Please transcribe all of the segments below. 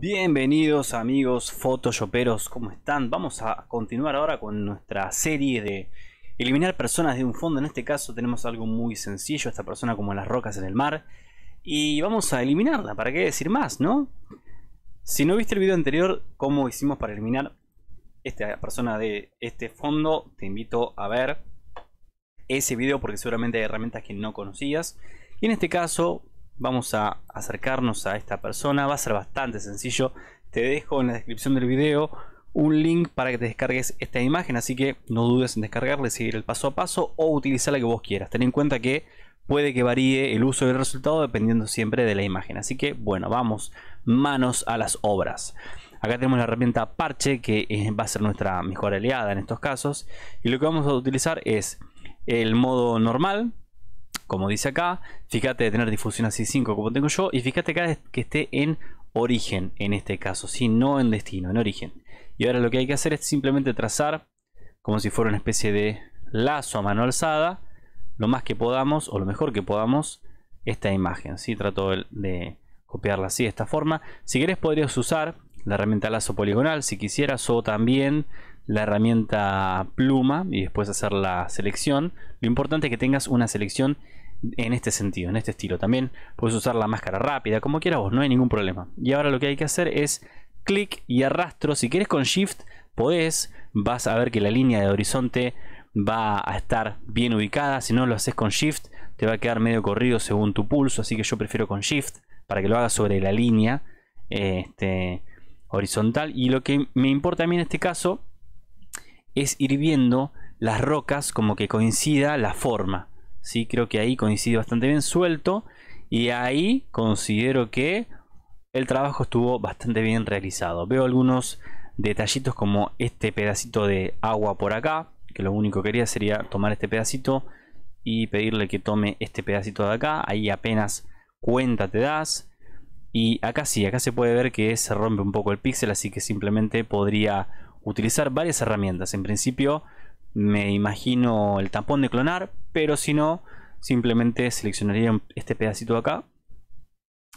Bienvenidos amigos photoshoperos, ¿cómo están? Vamos a continuar ahora con nuestra serie de eliminar personas de un fondo. En este caso tenemos algo muy sencillo, esta persona como las rocas en el mar. Y vamos a eliminarla, ¿para qué decir más, no? Si no viste el video anterior, cómo hicimos para eliminar esta persona de este fondo, te invito a ver ese video porque seguramente hay herramientas que no conocías. Y en este caso vamos a acercarnos a esta persona. Va a ser bastante sencillo. Te dejo en la descripción del video un link para que te descargues esta imagen, así que no dudes en descargarla seguir el paso a paso o utilizar la que vos quieras. Ten en cuenta que puede que varíe el uso del resultado dependiendo siempre de la imagen. Así que bueno, vamos manos a las obras. Acá tenemos la herramienta parche que eh, va a ser nuestra mejor aliada en estos casos y lo que vamos a utilizar es el modo normal como dice acá. Fíjate de tener difusión así 5 como tengo yo. Y fíjate acá que esté en origen en este caso, si no en destino, en origen. Y ahora lo que hay que hacer es simplemente trazar como si fuera una especie de lazo a mano alzada, lo más que podamos o lo mejor que podamos esta imagen. Si Trato de copiarla así, de esta forma. Si querés podrías usar la herramienta lazo poligonal si quisieras o también la herramienta pluma y después hacer la selección. Lo importante es que tengas una selección en este sentido, en este estilo. También puedes usar la máscara rápida, como quieras vos, no hay ningún problema. Y ahora lo que hay que hacer es clic y arrastro. Si quieres con Shift, podés. Vas a ver que la línea de horizonte va a estar bien ubicada. Si no lo haces con Shift, te va a quedar medio corrido según tu pulso. Así que yo prefiero con Shift para que lo hagas sobre la línea este, horizontal. Y lo que me importa a mí en este caso es ir viendo las rocas como que coincida la forma. Sí, creo que ahí coincide bastante bien suelto. Y ahí considero que el trabajo estuvo bastante bien realizado. Veo algunos detallitos como este pedacito de agua por acá. Que lo único que quería sería tomar este pedacito y pedirle que tome este pedacito de acá. Ahí apenas cuenta te das. Y acá sí, acá se puede ver que se rompe un poco el píxel. Así que simplemente podría utilizar varias herramientas. En principio me imagino el tampón de clonar pero si no, simplemente seleccionaría este pedacito de acá.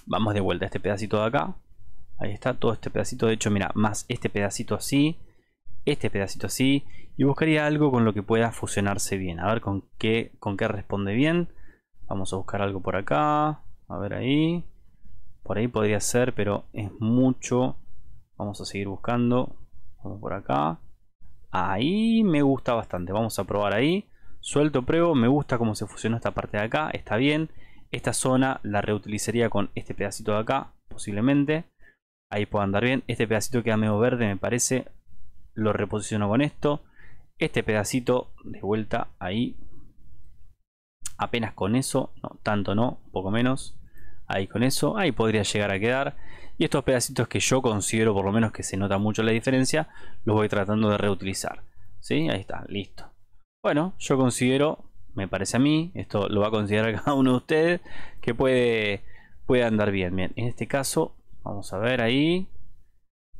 Vamos de vuelta a este pedacito de acá. Ahí está, todo este pedacito. De hecho, mira, más este pedacito así. Este pedacito así. Y buscaría algo con lo que pueda fusionarse bien. A ver con qué, con qué responde bien. Vamos a buscar algo por acá. A ver ahí. Por ahí podría ser, pero es mucho. Vamos a seguir buscando. Vamos por acá. Ahí me gusta bastante. Vamos a probar ahí. Suelto, pruebo, me gusta cómo se fusionó esta parte de acá, está bien. Esta zona la reutilizaría con este pedacito de acá, posiblemente. Ahí puedo andar bien. Este pedacito queda medio verde, me parece. Lo reposiciono con esto. Este pedacito, de vuelta, ahí. Apenas con eso, no, tanto no, poco menos. Ahí con eso, ahí podría llegar a quedar. Y estos pedacitos que yo considero por lo menos que se nota mucho la diferencia, los voy tratando de reutilizar. ¿Sí? Ahí está, listo. Bueno, yo considero, me parece a mí, esto lo va a considerar cada uno de ustedes, que puede, andar bien. Bien, en este caso, vamos a ver ahí.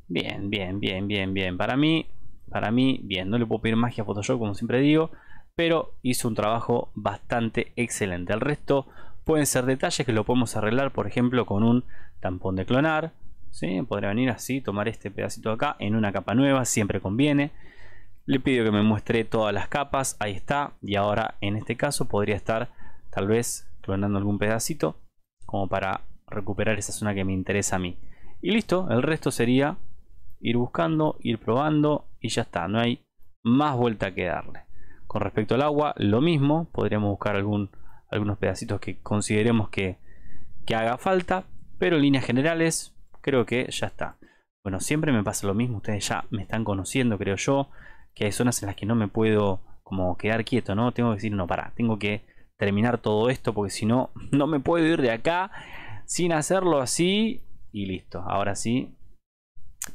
Bien, bien, bien, bien, bien. Para mí, para mí, bien. No le puedo pedir magia a Photoshop, como siempre digo, pero hizo un trabajo bastante excelente. El resto pueden ser detalles que lo podemos arreglar, por ejemplo, con un tampón de clonar. ¿sí? Podría venir así, tomar este pedacito de acá en una capa nueva, siempre conviene le pido que me muestre todas las capas ahí está y ahora en este caso podría estar tal vez clonando algún pedacito como para recuperar esa zona que me interesa a mí y listo el resto sería ir buscando ir probando y ya está no hay más vuelta que darle con respecto al agua lo mismo podríamos buscar algún, algunos pedacitos que consideremos que, que haga falta pero en líneas generales creo que ya está bueno siempre me pasa lo mismo ustedes ya me están conociendo creo yo que hay zonas en las que no me puedo como quedar quieto, ¿no? Tengo que decir, no, para, tengo que terminar todo esto porque si no, no me puedo ir de acá sin hacerlo así y listo. Ahora sí,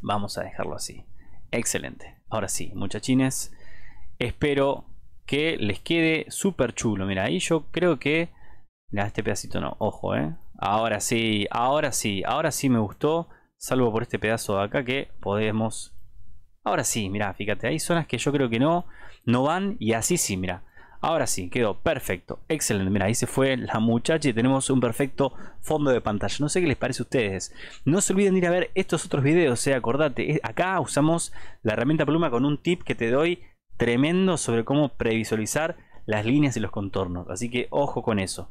vamos a dejarlo así. Excelente. Ahora sí, muchachines, espero que les quede súper chulo. Mira, ahí yo creo que... Mira, este pedacito no, ojo, ¿eh? Ahora sí, ahora sí, ahora sí me gustó. Salvo por este pedazo de acá que podemos Ahora sí, mira, fíjate, hay zonas que yo creo que no, no van y así sí, mira. Ahora sí, quedó perfecto, excelente. Mira, ahí se fue la muchacha y tenemos un perfecto fondo de pantalla. No sé qué les parece a ustedes. No se olviden de ir a ver estos otros videos, sea, eh, acordate. Eh, acá usamos la herramienta pluma con un tip que te doy tremendo sobre cómo previsualizar las líneas y los contornos. Así que ojo con eso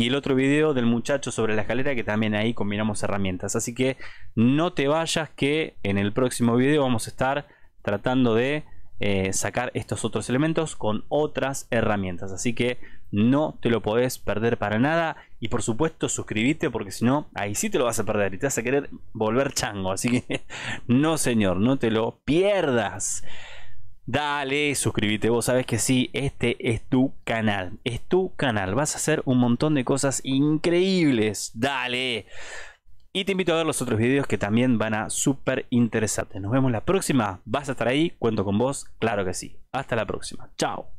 y el otro video del muchacho sobre la escalera que también ahí combinamos herramientas. Así que no te vayas que en el próximo video vamos a estar tratando de eh, sacar estos otros elementos con otras herramientas. Así que no te lo podés perder para nada. Y por supuesto suscríbete porque si no, ahí sí te lo vas a perder y te vas a querer volver chango. Así que no señor, no te lo pierdas. Dale, suscríbete, vos sabés que sí, este es tu canal, es tu canal, vas a hacer un montón de cosas increíbles, dale. Y te invito a ver los otros videos que también van a súper interesantes. Nos vemos la próxima, vas a estar ahí, cuento con vos, claro que sí. Hasta la próxima, chao.